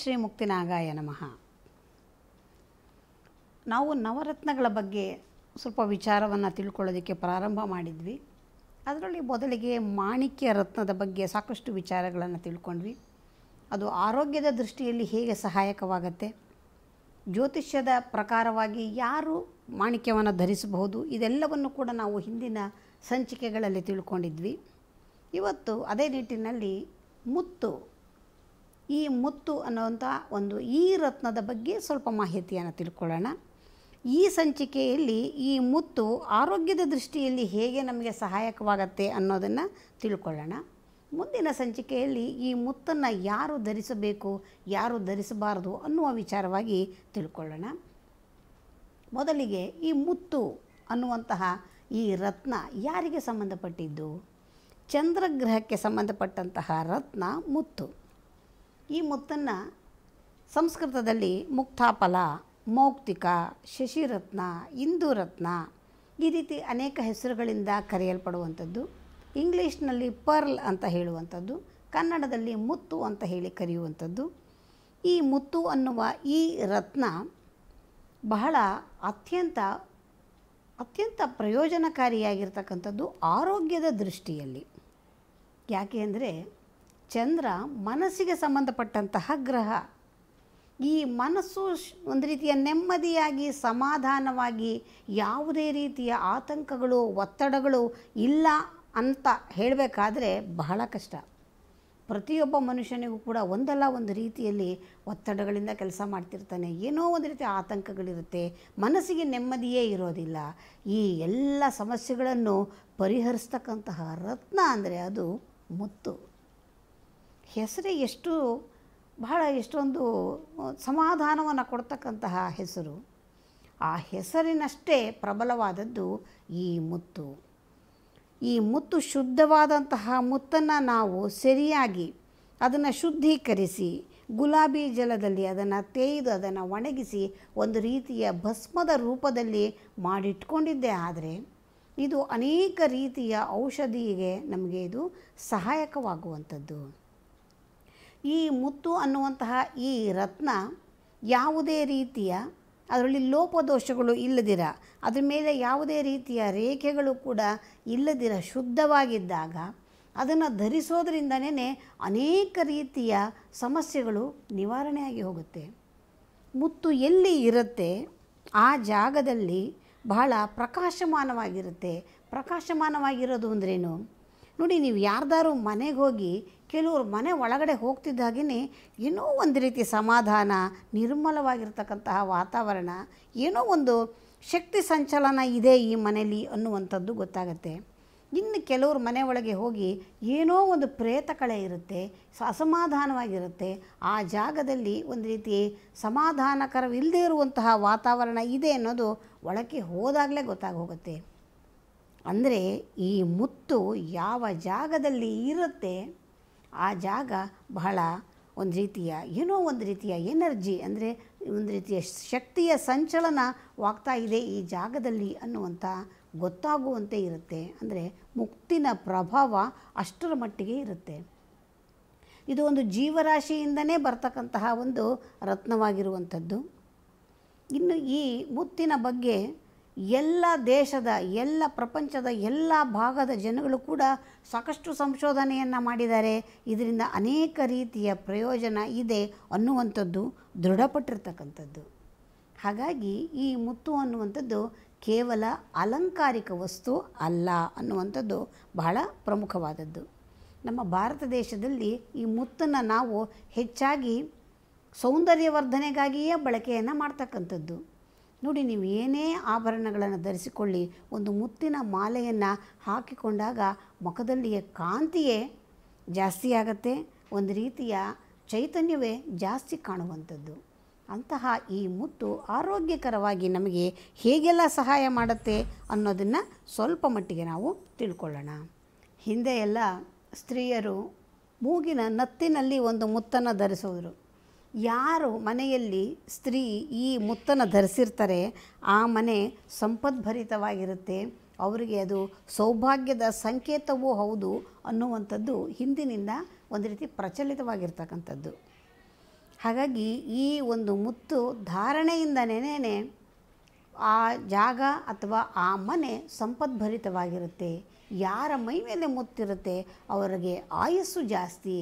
ಶ್ರೀ ಮುಕ್ತಿನಾಗಾಯ ನಮಃ ನಾವು ನವರತ್ನಗಳ ಬಗ್ಗೆ ಸ್ವಲ್ಪ ವಿಚಾರವನ್ನು ತಿಳ್ಕೊಳ್ಳೋದಕ್ಕೆ ಪ್ರಾರಂಭ ಮಾಡಿದ್ವಿ ಅದರಲ್ಲಿ ಮೊದಲಿಗೆ ಮಾಣಿಕ್ಯ ರತ್ನದ ಬಗ್ಗೆ ಸಾಕಷ್ಟು ವಿಚಾರಗಳನ್ನು ತಿಳ್ಕೊಂಡ್ವಿ ಅದು ಆರೋಗ್ಯದ ದೃಷ್ಟಿಯಲ್ಲಿ ಹೇಗೆ ಸಹಾಯಕವಾಗತ್ತೆ ಜ್ಯೋತಿಷ್ಯದ ಪ್ರಕಾರವಾಗಿ ಯಾರು ಮಾಣಿಕ್ಯವನ್ನು ಧರಿಸಬಹುದು ಇದೆಲ್ಲವನ್ನು ಕೂಡ ನಾವು ಹಿಂದಿನ ಸಂಚಿಕೆಗಳಲ್ಲಿ ತಿಳ್ಕೊಂಡಿದ್ವಿ ಇವತ್ತು ಅದೇ ನಿಟ್ಟಿನಲ್ಲಿ ಮುತ್ತು ಈ ಮುತ್ತು ಅನ್ನುವಂಥ ಒಂದು ಈ ರತ್ನದ ಬಗ್ಗೆ ಸ್ವಲ್ಪ ಮಾಹಿತಿಯನ್ನು ತಿಳ್ಕೊಳ್ಳೋಣ ಈ ಸಂಚಿಕೆಯಲ್ಲಿ ಈ ಮುತ್ತು ಆರೋಗ್ಯದ ದೃಷ್ಟಿಯಲ್ಲಿ ಹೇಗೆ ನಮಗೆ ಸಹಾಯಕವಾಗತ್ತೆ ಅನ್ನೋದನ್ನು ತಿಳ್ಕೊಳ್ಳೋಣ ಮುಂದಿನ ಸಂಚಿಕೆಯಲ್ಲಿ ಈ ಮುತ್ತನ್ನು ಯಾರು ಧರಿಸಬೇಕು ಯಾರು ಧರಿಸಬಾರದು ಅನ್ನುವ ವಿಚಾರವಾಗಿ ತಿಳ್ಕೊಳ್ಳೋಣ ಮೊದಲಿಗೆ ಈ ಮುತ್ತು ಅನ್ನುವಂತಹ ಈ ರತ್ನ ಯಾರಿಗೆ ಸಂಬಂಧಪಟ್ಟಿದ್ದು ಚಂದ್ರಗ್ರಹಕ್ಕೆ ಸಂಬಂಧಪಟ್ಟಂತಹ ರತ್ನ ಮುತ್ತು ಈ ಮುತ್ತನ್ನು ಸಂಸ್ಕೃತದಲ್ಲಿ ಮುಕ್ತಾಫಲ ಮೌಕ್ತಿಕ ಶಶಿರತ್ನ ಇಂದುರತ್ನ ಈ ರೀತಿ ಅನೇಕ ಹೆಸರುಗಳಿಂದ ಕರೆಯಲ್ಪಡುವಂಥದ್ದು ಇಂಗ್ಲೀಷ್ನಲ್ಲಿ ಪರ್ಲ್ ಅಂತ ಹೇಳುವಂಥದ್ದು ಕನ್ನಡದಲ್ಲಿ ಮುತ್ತು ಅಂತ ಹೇಳಿ ಕರೆಯುವಂಥದ್ದು ಈ ಮುತ್ತು ಅನ್ನುವ ಈ ರತ್ನ ಬಹಳ ಅತ್ಯಂತ ಅತ್ಯಂತ ಪ್ರಯೋಜನಕಾರಿಯಾಗಿರ್ತಕ್ಕಂಥದ್ದು ಆರೋಗ್ಯದ ದೃಷ್ಟಿಯಲ್ಲಿ ಯಾಕೆ ಅಂದರೆ ಚಂದ್ರ ಮನಸ್ಸಿಗೆ ಸಂಬಂಧಪಟ್ಟಂತಹ ಗ್ರಹ ಈ ಮನಸ್ಸು ಒಂದು ರೀತಿಯ ನೆಮ್ಮದಿಯಾಗಿ ಸಮಾಧಾನವಾಗಿ ಯಾವುದೇ ರೀತಿಯ ಆತಂಕಗಳು ಒತ್ತಡಗಳು ಇಲ್ಲ ಅಂತ ಹೇಳಬೇಕಾದ್ರೆ ಬಹಳ ಕಷ್ಟ ಪ್ರತಿಯೊಬ್ಬ ಮನುಷ್ಯನಿಗೂ ಕೂಡ ಒಂದಲ್ಲ ಒಂದು ರೀತಿಯಲ್ಲಿ ಒತ್ತಡಗಳಿಂದ ಕೆಲಸ ಮಾಡ್ತಿರ್ತಾನೆ ಏನೋ ಒಂದು ರೀತಿಯ ಆತಂಕಗಳಿರುತ್ತೆ ಮನಸ್ಸಿಗೆ ನೆಮ್ಮದಿಯೇ ಇರೋದಿಲ್ಲ ಈ ಎಲ್ಲ ಸಮಸ್ಯೆಗಳನ್ನು ಪರಿಹರಿಸ್ತಕ್ಕಂತಹ ರತ್ನ ಅಂದರೆ ಅದು ಮುತ್ತು ಹೆಸರು ಎಷ್ಟು ಬಹಳ ಎಷ್ಟೊಂದು ಸಮಾಧಾನವನ್ನು ಕೊಡ್ತಕ್ಕಂತಹ ಹೆಸರು ಆ ಹೆಸರಿನಷ್ಟೇ ಪ್ರಬಲವಾದದ್ದು ಈ ಮುತ್ತು ಈ ಮುತ್ತು ಶುದ್ಧವಾದಂತಹ ಮುತ್ತನ್ನು ನಾವು ಸರಿಯಾಗಿ ಅದನ್ನು ಶುದ್ಧೀಕರಿಸಿ ಗುಲಾಬಿ ಜಲದಲ್ಲಿ ಅದನ್ನು ತೇಯ್ದು ಅದನ್ನು ಒಣಗಿಸಿ ಒಂದು ರೀತಿಯ ಭಸ್ಮದ ರೂಪದಲ್ಲಿ ಮಾಡಿಟ್ಕೊಂಡಿದ್ದೆ ಆದರೆ ಇದು ಅನೇಕ ರೀತಿಯ ಔಷಧಿಗೆ ನಮಗೆ ಇದು ಸಹಾಯಕವಾಗುವಂಥದ್ದು ಈ ಮುತ್ತು ಅನ್ನುವಂತಹ ಈ ರತ್ನ ಯಾವುದೇ ರೀತಿಯ ಅದರಲ್ಲಿ ಲೋಪದೋಷಗಳು ಇಲ್ಲದಿರ ಅದರ ಮೇಲೆ ಯಾವುದೇ ರೀತಿಯ ರೇಖೆಗಳು ಕೂಡ ಇಲ್ಲದಿರ ಶುದ್ಧವಾಗಿದ್ದಾಗ ಅದನ್ನು ಧರಿಸೋದ್ರಿಂದನೇ ಅನೇಕ ರೀತಿಯ ಸಮಸ್ಯೆಗಳು ನಿವಾರಣೆಯಾಗಿ ಹೋಗುತ್ತೆ ಮುತ್ತು ಎಲ್ಲಿ ಇರುತ್ತೆ ಆ ಜಾಗದಲ್ಲಿ ಬಹಳ ಪ್ರಕಾಶಮಾನವಾಗಿರುತ್ತೆ ಪ್ರಕಾಶಮಾನವಾಗಿರೋದು ಅಂದ್ರೇನು ನೋಡಿ ನೀವು ಯಾರ್ದಾರು ಮನೆಗೆ ಹೋಗಿ ಕೆಲವರು ಮನೆ ಒಳಗಡೆ ಹೋಗ್ತಿದ್ದಾಗೇ ಏನೋ ಒಂದು ರೀತಿ ಸಮಾಧಾನ ನಿರ್ಮಲವಾಗಿರ್ತಕ್ಕಂತಹ ವಾತಾವರಣ ಏನೋ ಒಂದು ಶಕ್ತಿ ಸಂಚಲನ ಇದೆ ಈ ಮನೆಯಲ್ಲಿ ಅನ್ನುವಂಥದ್ದು ಗೊತ್ತಾಗುತ್ತೆ ಇನ್ನು ಕೆಲವ್ರ ಮನೆ ಒಳಗೆ ಹೋಗಿ ಏನೋ ಒಂದು ಪ್ರೇತ ಕಳೆ ಇರುತ್ತೆ ಅಸಮಾಧಾನವಾಗಿರುತ್ತೆ ಆ ಜಾಗದಲ್ಲಿ ಒಂದು ರೀತಿ ಸಮಾಧಾನಕರವಿಲ್ಲದೇ ಇರುವಂತಹ ವಾತಾವರಣ ಇದೆ ಅನ್ನೋದು ಒಳಕ್ಕೆ ಹೋದಾಗಲೇ ಗೊತ್ತಾಗೋಗುತ್ತೆ ಅಂದರೆ ಈ ಮುತ್ತು ಯಾವ ಜಾಗದಲ್ಲಿ ಇರುತ್ತೆ ಆ ಜಾಗ ಬಹಳ ಒಂದು ರೀತಿಯ ಏನೋ ಒಂದು ರೀತಿಯ ಎನರ್ಜಿ ಅಂದರೆ ಒಂದು ರೀತಿಯ ಶಕ್ತಿಯ ಸಂಚಲನವಾಗ್ತಾ ಇದೆ ಈ ಜಾಗದಲ್ಲಿ ಅನ್ನುವಂಥ ಗೊತ್ತಾಗುವಂತೆ ಇರುತ್ತೆ ಅಂದರೆ ಮುಕ್ತಿನ ಪ್ರಭಾವ ಅಷ್ಟರ ಮಟ್ಟಿಗೆ ಇರುತ್ತೆ ಇದು ಒಂದು ಜೀವರಾಶಿಯಿಂದನೇ ಬರ್ತಕ್ಕಂತಹ ಒಂದು ರತ್ನವಾಗಿರುವಂಥದ್ದು ಇನ್ನು ಈ ಮುತ್ತಿನ ಬಗ್ಗೆ ಎಲ್ಲ ದೇಶದ ಎಲ್ಲ ಪ್ರಪಂಚದ ಎಲ್ಲ ಭಾಗದ ಜನಗಳು ಕೂಡ ಸಾಕಷ್ಟು ಸಂಶೋಧನೆಯನ್ನು ಮಾಡಿದ್ದಾರೆ ಇದರಿಂದ ಅನೇಕ ರೀತಿಯ ಪ್ರಯೋಜನ ಇದೆ ಅನ್ನುವಂಥದ್ದು ದೃಢಪಟ್ಟಿರ್ತಕ್ಕಂಥದ್ದು ಹಾಗಾಗಿ ಈ ಮುತ್ತು ಅನ್ನುವಂಥದ್ದು ಕೇವಲ ಅಲಂಕಾರಿಕ ವಸ್ತು ಅಲ್ಲ ಅನ್ನುವಂಥದ್ದು ಬಹಳ ಪ್ರಮುಖವಾದದ್ದು ನಮ್ಮ ಭಾರತ ದೇಶದಲ್ಲಿ ಈ ಮುತ್ತನ್ನು ನಾವು ಹೆಚ್ಚಾಗಿ ಸೌಂದರ್ಯವರ್ಧನೆಗಾಗಿಯೇ ಬಳಕೆಯನ್ನು ಮಾಡ್ತಕ್ಕಂಥದ್ದು ನೋಡಿ ನೀವು ಏನೇ ಆಭರಣಗಳನ್ನು ಧರಿಸಿಕೊಳ್ಳಿ ಒಂದು ಮುತ್ತಿನ ಮಾಲೆಯನ್ನು ಹಾಕಿಕೊಂಡಾಗ ಮುಖದಲ್ಲಿಯ ಕಾಂತಿಯೇ ಜಾಸ್ತಿ ಆಗತ್ತೆ ಒಂದು ರೀತಿಯ ಚೈತನ್ಯವೇ ಜಾಸ್ತಿ ಕಾಣುವಂಥದ್ದು ಅಂತಹ ಈ ಮುತ್ತು ಆರೋಗ್ಯಕರವಾಗಿ ನಮಗೆ ಹೇಗೆಲ್ಲ ಸಹಾಯ ಮಾಡುತ್ತೆ ಅನ್ನೋದನ್ನು ಸ್ವಲ್ಪ ಮಟ್ಟಿಗೆ ನಾವು ತಿಳ್ಕೊಳ್ಳೋಣ ಹಿಂದೆ ಎಲ್ಲ ಸ್ತ್ರೀಯರು ಮೂಗಿನ ನತ್ತಿನಲ್ಲಿ ಒಂದು ಮುತ್ತನ್ನು ಧರಿಸೋದ್ರು ಯಾರು ಮನೆಯಲ್ಲಿ ಸ್ತ್ರೀ ಈ ಮುತ್ತನ್ನು ಧರಿಸಿರ್ತಾರೆ ಆ ಮನೆ ಸಂಪದ್ಭರಿತವಾಗಿರುತ್ತೆ ಅವರಿಗೆ ಅದು ಸೌಭಾಗ್ಯದ ಸಂಕೇತವೂ ಹೌದು ಅನ್ನುವಂಥದ್ದು ಹಿಂದಿನಿಂದ ಒಂದು ರೀತಿ ಪ್ರಚಲಿತವಾಗಿರ್ತಕ್ಕಂಥದ್ದು ಹಾಗಾಗಿ ಈ ಒಂದು ಮುತ್ತು ಧಾರಣೆಯಿಂದನೇ ಆ ಜಾಗ ಅಥವಾ ಆ ಮನೆ ಸಂಪದ್ಭರಿತವಾಗಿರುತ್ತೆ ಯಾರ ಮೈ ಮೇಲೆ ಮುತ್ತಿರುತ್ತೆ ಅವರಿಗೆ ಆಯಸ್ಸು ಜಾಸ್ತಿ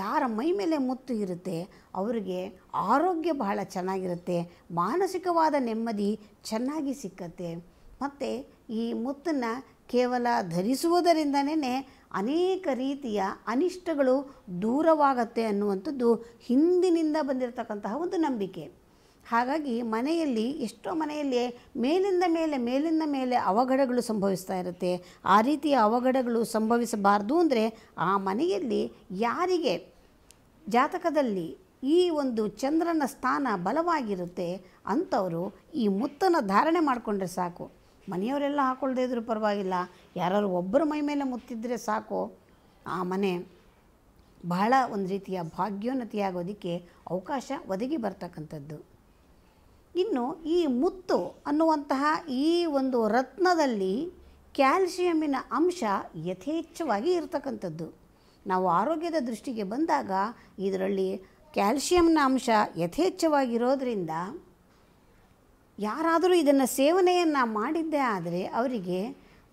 ಯಾರ ಮೈ ಮೇಲೆ ಮುತ್ತು ಇರುತ್ತೆ ಅವರಿಗೆ ಆರೋಗ್ಯ ಬಹಳ ಚೆನ್ನಾಗಿರುತ್ತೆ ಮಾನಸಿಕವಾದ ನೆಮ್ಮದಿ ಚೆನ್ನಾಗಿ ಸಿಕ್ಕತ್ತೆ ಮತ್ತು ಈ ಮುತ್ತನ್ನು ಕೇವಲ ಧರಿಸುವುದರಿಂದನೇ ಅನೇಕ ರೀತಿಯ ಅನಿಷ್ಟಗಳು ದೂರವಾಗತ್ತೆ ಅನ್ನುವಂಥದ್ದು ಹಿಂದಿನಿಂದ ಬಂದಿರತಕ್ಕಂತಹ ಒಂದು ನಂಬಿಕೆ ಹಾಗಾಗಿ ಮನೆಯಲ್ಲಿ ಎಷ್ಟೋ ಮನೆಯಲ್ಲಿ ಮೇಲಿಂದ ಮೇಲೆ ಮೇಲಿಂದ ಮೇಲೆ ಅವಘಡಗಳು ಸಂಭವಿಸ್ತಾ ಇರುತ್ತೆ ಆ ರೀತಿಯ ಅವಘಡಗಳು ಸಂಭವಿಸಬಾರ್ದು ಅಂದರೆ ಆ ಮನೆಯಲ್ಲಿ ಯಾರಿಗೆ ಜಾತಕದಲ್ಲಿ ಈ ಒಂದು ಚಂದ್ರನ ಸ್ಥಾನ ಬಲವಾಗಿರುತ್ತೆ ಅಂಥವರು ಈ ಮುತ್ತನ್ನು ಧಾರಣೆ ಮಾಡಿಕೊಂಡ್ರೆ ಸಾಕು ಮನೆಯವರೆಲ್ಲ ಹಾಕ್ಕೊಳ್ದೇ ಇದ್ರೂ ಪರವಾಗಿಲ್ಲ ಯಾರು ಒಬ್ಬರ ಮೈ ಮೇಲೆ ಮುತ್ತಿದ್ರೆ ಸಾಕು ಆ ಮನೆ ಬಹಳ ಒಂದು ರೀತಿಯ ಭಾಗ್ಯೋನ್ನತಿಯಾಗೋದಕ್ಕೆ ಅವಕಾಶ ಒದಗಿ ಬರ್ತಕ್ಕಂಥದ್ದು ಇನ್ನು ಈ ಮುತ್ತು ಅನ್ನುವಂತಹ ಈ ಒಂದು ರತ್ನದಲ್ಲಿ ಕ್ಯಾಲ್ಸಿಯಮ್ಮಿನ ಅಂಶ ಯಥೇಚ್ಛವಾಗಿ ಇರತಕ್ಕಂಥದ್ದು ನಾವು ಆರೋಗ್ಯದ ದೃಷ್ಟಿಗೆ ಬಂದಾಗ ಇದರಲ್ಲಿ ಕ್ಯಾಲ್ಸಿಯಂನ ಅಂಶ ಯಥೇಚ್ಛವಾಗಿರೋದರಿಂದ ಯಾರಾದರೂ ಇದನ್ನು ಸೇವನೆಯನ್ನು ಮಾಡಿದ್ದೇ ಆದರೆ ಅವರಿಗೆ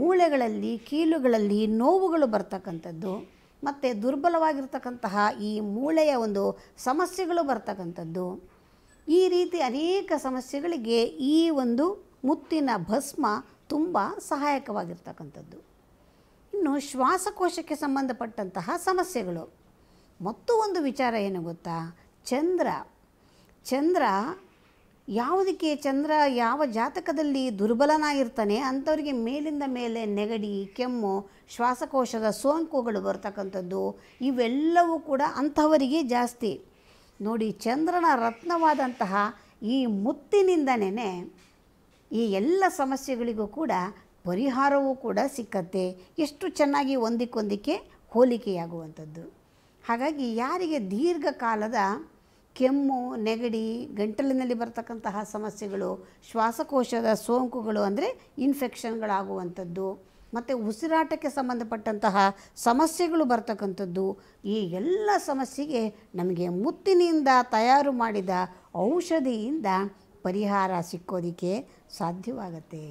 ಮೂಳೆಗಳಲ್ಲಿ ಕೀಲುಗಳಲ್ಲಿ ನೋವುಗಳು ಬರ್ತಕ್ಕಂಥದ್ದು ಮತ್ತು ದುರ್ಬಲವಾಗಿರ್ತಕ್ಕಂತಹ ಈ ಮೂಳೆಯ ಒಂದು ಸಮಸ್ಯೆಗಳು ಬರ್ತಕ್ಕಂಥದ್ದು ಈ ರೀತಿ ಅನೇಕ ಸಮಸ್ಯೆಗಳಿಗೆ ಈ ಒಂದು ಮುತ್ತಿನ ಭಸ್ಮ ತುಂಬ ಸಹಾಯಕವಾಗಿರ್ತಕ್ಕಂಥದ್ದು ಇನ್ನು ಶ್ವಾಸಕೋಶಕ್ಕೆ ಸಂಬಂಧಪಟ್ಟಂತಹ ಸಮಸ್ಯೆಗಳು ಮತ್ತು ಒಂದು ವಿಚಾರ ಏನು ಗೊತ್ತಾ ಚಂದ್ರ ಚಂದ್ರ ಯಾವುದಕ್ಕೆ ಚಂದ್ರ ಯಾವ ಜಾತಕದಲ್ಲಿ ದುರ್ಬಲನಾಗಿರ್ತಾನೆ ಅಂಥವರಿಗೆ ಮೇಲಿಂದ ಮೇಲೆ ನೆಗಡಿ ಕೆಮ್ಮು ಶ್ವಾಸಕೋಶದ ಸೋಂಕುಗಳು ಬರ್ತಕ್ಕಂಥದ್ದು ಇವೆಲ್ಲವೂ ಕೂಡ ಅಂಥವರಿಗೆ ಜಾಸ್ತಿ ನೋಡಿ ಚಂದ್ರನ ರತ್ನವಾದಂತಹ ಈ ಮುತ್ತಿನಿಂದನೇ ಈ ಎಲ್ಲ ಸಮಸ್ಯೆಗಳಿಗೂ ಕೂಡ ಪರಿಹಾರವೂ ಕೂಡ ಸಿಕ್ಕತ್ತೆ ಎಷ್ಟು ಚೆನ್ನಾಗಿ ಒಂದಕ್ಕೊಂದಕ್ಕೆ ಹೋಲಿಕೆಯಾಗುವಂಥದ್ದು ಹಾಗಾಗಿ ಯಾರಿಗೆ ದೀರ್ಘಕಾಲದ ಕೆಮ್ಮು ನೆಗಡಿ ಗಂಟಲಿನಲ್ಲಿ ಬರ್ತಕ್ಕಂತಹ ಸಮಸ್ಯೆಗಳು ಶ್ವಾಸಕೋಶದ ಸೋಂಕುಗಳು ಅಂದರೆ ಇನ್ಫೆಕ್ಷನ್ಗಳಾಗುವಂಥದ್ದು ಮತ್ತು ಉಸಿರಾಟಕ್ಕೆ ಸಂಬಂಧಪಟ್ಟಂತಹ ಸಮಸ್ಯೆಗಳು ಬರ್ತಕ್ಕಂಥದ್ದು ಈ ಎಲ್ಲ ಸಮಸ್ಯೆಗೆ ನಮಗೆ ಮುತ್ತಿನಿಂದ ತಯಾರು ಮಾಡಿದ ಔಷಧಿಯಿಂದ ಪರಿಹಾರ ಸಿಕ್ಕೋದಕ್ಕೆ ಸಾಧ್ಯವಾಗತ್ತೆ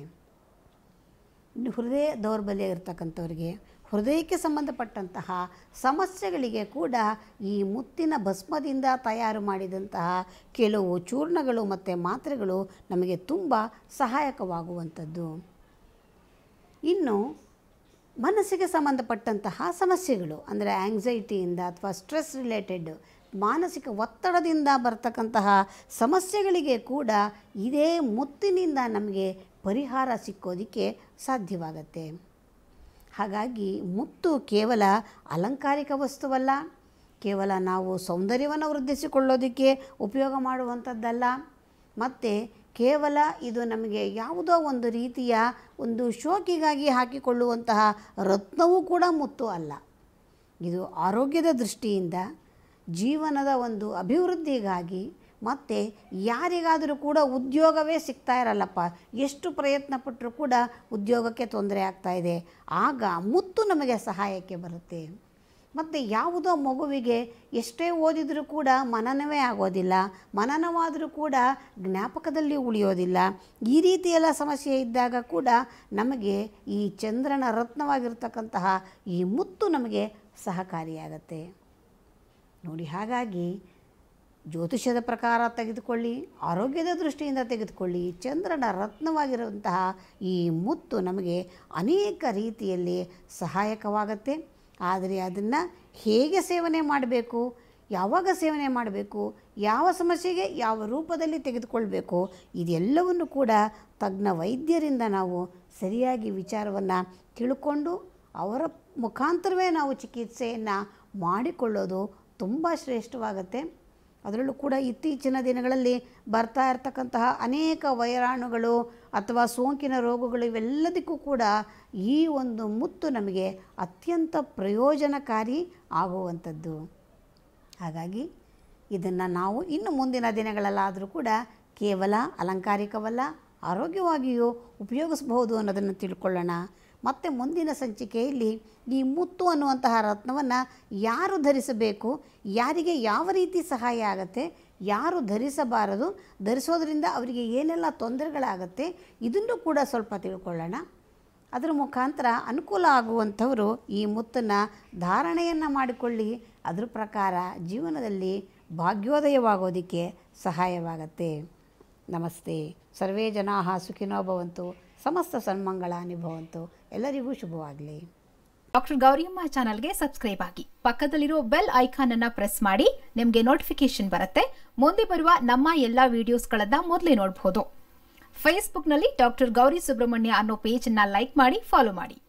ಹೃದಯ ದೌರ್ಬಲ್ಯ ಇರ್ತಕ್ಕಂಥವ್ರಿಗೆ ಹೃದಯಕ್ಕೆ ಸಂಬಂಧಪಟ್ಟಂತಹ ಸಮಸ್ಯೆಗಳಿಗೆ ಕೂಡ ಈ ಮುತ್ತಿನ ಭಸ್ಮದಿಂದ ತಯಾರು ಮಾಡಿದಂತಹ ಕೆಲವು ಚೂರ್ಣಗಳು ಮತ್ತು ಮಾತ್ರೆಗಳು ನಮಗೆ ತುಂಬ ಸಹಾಯಕವಾಗುವಂಥದ್ದು ಇನ್ನು ಮನಸ್ಸಿಗೆ ಸಂಬಂಧಪಟ್ಟಂತಹ ಸಮಸ್ಯೆಗಳು ಅಂದರೆ ಆ್ಯಂಗ್ಸೈಟಿಯಿಂದ ಅಥವಾ ಸ್ಟ್ರೆಸ್ ರಿಲೇಟೆಡ್ ಮಾನಸಿಕ ಒತ್ತಡದಿಂದ ಬರ್ತಕ್ಕಂತಹ ಸಮಸ್ಯೆಗಳಿಗೆ ಕೂಡ ಇದೇ ಮುತ್ತಿನಿಂದ ನಮಗೆ ಪರಿಹಾರ ಸಿಕ್ಕೋದಕ್ಕೆ ಸಾಧ್ಯವಾಗತ್ತೆ ಹಾಗಾಗಿ ಮುತ್ತು ಕೇವಲ ಅಲಂಕಾರಿಕ ವಸ್ತುವಲ್ಲ ಕೇವಲ ನಾವು ಸೌಂದರ್ಯವನ್ನು ವೃದ್ಧಿಸಿಕೊಳ್ಳೋದಕ್ಕೆ ಉಪಯೋಗ ಮಾಡುವಂಥದ್ದಲ್ಲ ಮತ್ತು ಕೇವಲ ಇದು ನಮಗೆ ಯಾವುದೋ ಒಂದು ರೀತಿಯ ಒಂದು ಶೋಕಿಗಾಗಿ ಹಾಕಿಕೊಳ್ಳುವಂತಹ ರತ್ನವೂ ಕೂಡ ಮುತ್ತು ಅಲ್ಲ ಇದು ಆರೋಗ್ಯದ ದೃಷ್ಟಿಯಿಂದ ಜೀವನದ ಒಂದು ಅಭಿವೃದ್ಧಿಗಾಗಿ ಮತ್ತು ಯಾರಿಗಾದರೂ ಕೂಡ ಉದ್ಯೋಗವೇ ಸಿಗ್ತಾ ಇರಲ್ಲಪ್ಪ ಎಷ್ಟು ಪ್ರಯತ್ನ ಪಟ್ಟರೂ ಕೂಡ ಉದ್ಯೋಗಕ್ಕೆ ತೊಂದರೆ ಆಗ್ತಾಯಿದೆ ಆಗ ಮುತ್ತು ನಮಗೆ ಸಹಾಯಕ್ಕೆ ಬರುತ್ತೆ ಮತ್ತು ಯಾವುದೋ ಮಗುವಿಗೆ ಎಷ್ಟೇ ಓದಿದರೂ ಕೂಡ ಮನನವೇ ಆಗೋದಿಲ್ಲ ಮನನವಾದರೂ ಕೂಡ ಜ್ಞಾಪಕದಲ್ಲಿ ಉಳಿಯೋದಿಲ್ಲ ಈ ರೀತಿಯೆಲ್ಲ ಸಮಸ್ಯೆ ಇದ್ದಾಗ ಕೂಡ ನಮಗೆ ಈ ಚಂದ್ರನ ರತ್ನವಾಗಿರ್ತಕ್ಕಂತಹ ಈ ಮುತ್ತು ನಮಗೆ ಸಹಕಾರಿಯಾಗತ್ತೆ ನೋಡಿ ಹಾಗಾಗಿ ಜ್ಯೋತಿಷ್ಯದ ಪ್ರಕಾರ ತೆಗೆದುಕೊಳ್ಳಿ ಆರೋಗ್ಯದ ದೃಷ್ಟಿಯಿಂದ ತೆಗೆದುಕೊಳ್ಳಿ ಚಂದ್ರನ ರತ್ನವಾಗಿರುವಂತಹ ಈ ಮುತ್ತು ನಮಗೆ ಅನೇಕ ರೀತಿಯಲ್ಲಿ ಸಹಾಯಕವಾಗತ್ತೆ ಆದರೆ ಅದನ್ನು ಹೇಗೆ ಸೇವನೆ ಮಾಡಬೇಕು ಯಾವಾಗ ಸೇವನೆ ಮಾಡಬೇಕು ಯಾವ ಸಮಸ್ಯೆಗೆ ಯಾವ ರೂಪದಲ್ಲಿ ತೆಗೆದುಕೊಳ್ಬೇಕು ಇದೆಲ್ಲವನ್ನು ಕೂಡ ತಜ್ಞ ವೈದ್ಯರಿಂದ ನಾವು ಸರಿಯಾಗಿ ವಿಚಾರವನ್ನು ತಿಳ್ಕೊಂಡು ಅವರ ಮುಖಾಂತರವೇ ನಾವು ಚಿಕಿತ್ಸೆಯನ್ನು ಮಾಡಿಕೊಳ್ಳೋದು ತುಂಬ ಶ್ರೇಷ್ಠವಾಗುತ್ತೆ ಅದರಲ್ಲೂ ಕೂಡ ಇತ್ತೀಚಿನ ದಿನಗಳಲ್ಲಿ ಬರ್ತಾ ಇರತಕ್ಕಂತಹ ಅನೇಕ ವೈರಾಣುಗಳು ಅಥವಾ ಸೋಂಕಿನ ರೋಗಗಳು ಇವೆಲ್ಲದಕ್ಕೂ ಕೂಡ ಈ ಒಂದು ಮುತ್ತು ನಮಗೆ ಅತ್ಯಂತ ಪ್ರಯೋಜನಕಾರಿ ಆಗುವಂಥದ್ದು ಹಾಗಾಗಿ ಇದನ್ನು ನಾವು ಇನ್ನು ಮುಂದಿನ ದಿನಗಳಲ್ಲಾದರೂ ಕೂಡ ಕೇವಲ ಅಲಂಕಾರಿಕವಲ್ಲ ಆರೋಗ್ಯವಾಗಿಯೂ ಉಪಯೋಗಿಸಬಹುದು ಅನ್ನೋದನ್ನು ತಿಳ್ಕೊಳ್ಳೋಣ ಮತ್ತು ಮುಂದಿನ ಸಂಚಿಕೆಯಲ್ಲಿ ಈ ಮುತ್ತು ಅನ್ನುವಂತಹ ರತ್ನವನ್ನು ಯಾರು ಧರಿಸಬೇಕು ಯಾರಿಗೆ ಯಾವ ರೀತಿ ಸಹಾಯ ಆಗತ್ತೆ ಯಾರು ಧರಿಸಬಾರದು ಧರಿಸೋದ್ರಿಂದ ಅವರಿಗೆ ಏನೆಲ್ಲ ತೊಂದರೆಗಳಾಗತ್ತೆ ಇದನ್ನು ಕೂಡ ಸ್ವಲ್ಪ ತಿಳ್ಕೊಳ್ಳೋಣ ಅದರ ಮುಖಾಂತರ ಅನುಕೂಲ ಆಗುವಂಥವರು ಈ ಮುತ್ತನ್ನು ಧಾರಣೆಯನ್ನು ಮಾಡಿಕೊಳ್ಳಿ ಅದರ ಪ್ರಕಾರ ಜೀವನದಲ್ಲಿ ಭಾಗ್ಯೋದಯವಾಗೋದಕ್ಕೆ ಸಹಾಯವಾಗತ್ತೆ ನಮಸ್ತೆ ಸರ್ವೇ ಜನಾಃ ಸುಖಿನೋ ಭವಂತು ಸಮಸ್ತ ಸನ್ಮಂಗಳ ಭವಂತು ಎಲ್ಲರಿಗೂ ಶುಭವಾಗಲಿ ಡಾಕ್ಟರ್ ಗೌರಿಯಮ್ಮ ಚಾನಲ್ಗೆ ಸಬ್ಸ್ಕ್ರೈಬ್ ಆಗಿ ಪಕ್ಕದಲ್ಲಿರೋ ಬೆಲ್ ಐಕಾನ್ ಅನ್ನ ಪ್ರೆಸ್ ಮಾಡಿ ನಿಮಗೆ ನೋಟಿಫಿಕೇಶನ್ ಬರುತ್ತೆ ಮುಂದೆ ಬರುವ ನಮ್ಮ ಎಲ್ಲ ವಿಡಿಯೋಸ್ಗಳನ್ನು ಮೊದಲೇ ನೋಡಬಹುದು ಫೇಸ್ಬುಕ್ನಲ್ಲಿ ಡಾಕ್ಟರ್ ಗೌರಿ ಸುಬ್ರಹ್ಮಣ್ಯ ಅನ್ನೋ ಪೇಜ್ನ ಲೈಕ್ ಮಾಡಿ ಫಾಲೋ ಮಾಡಿ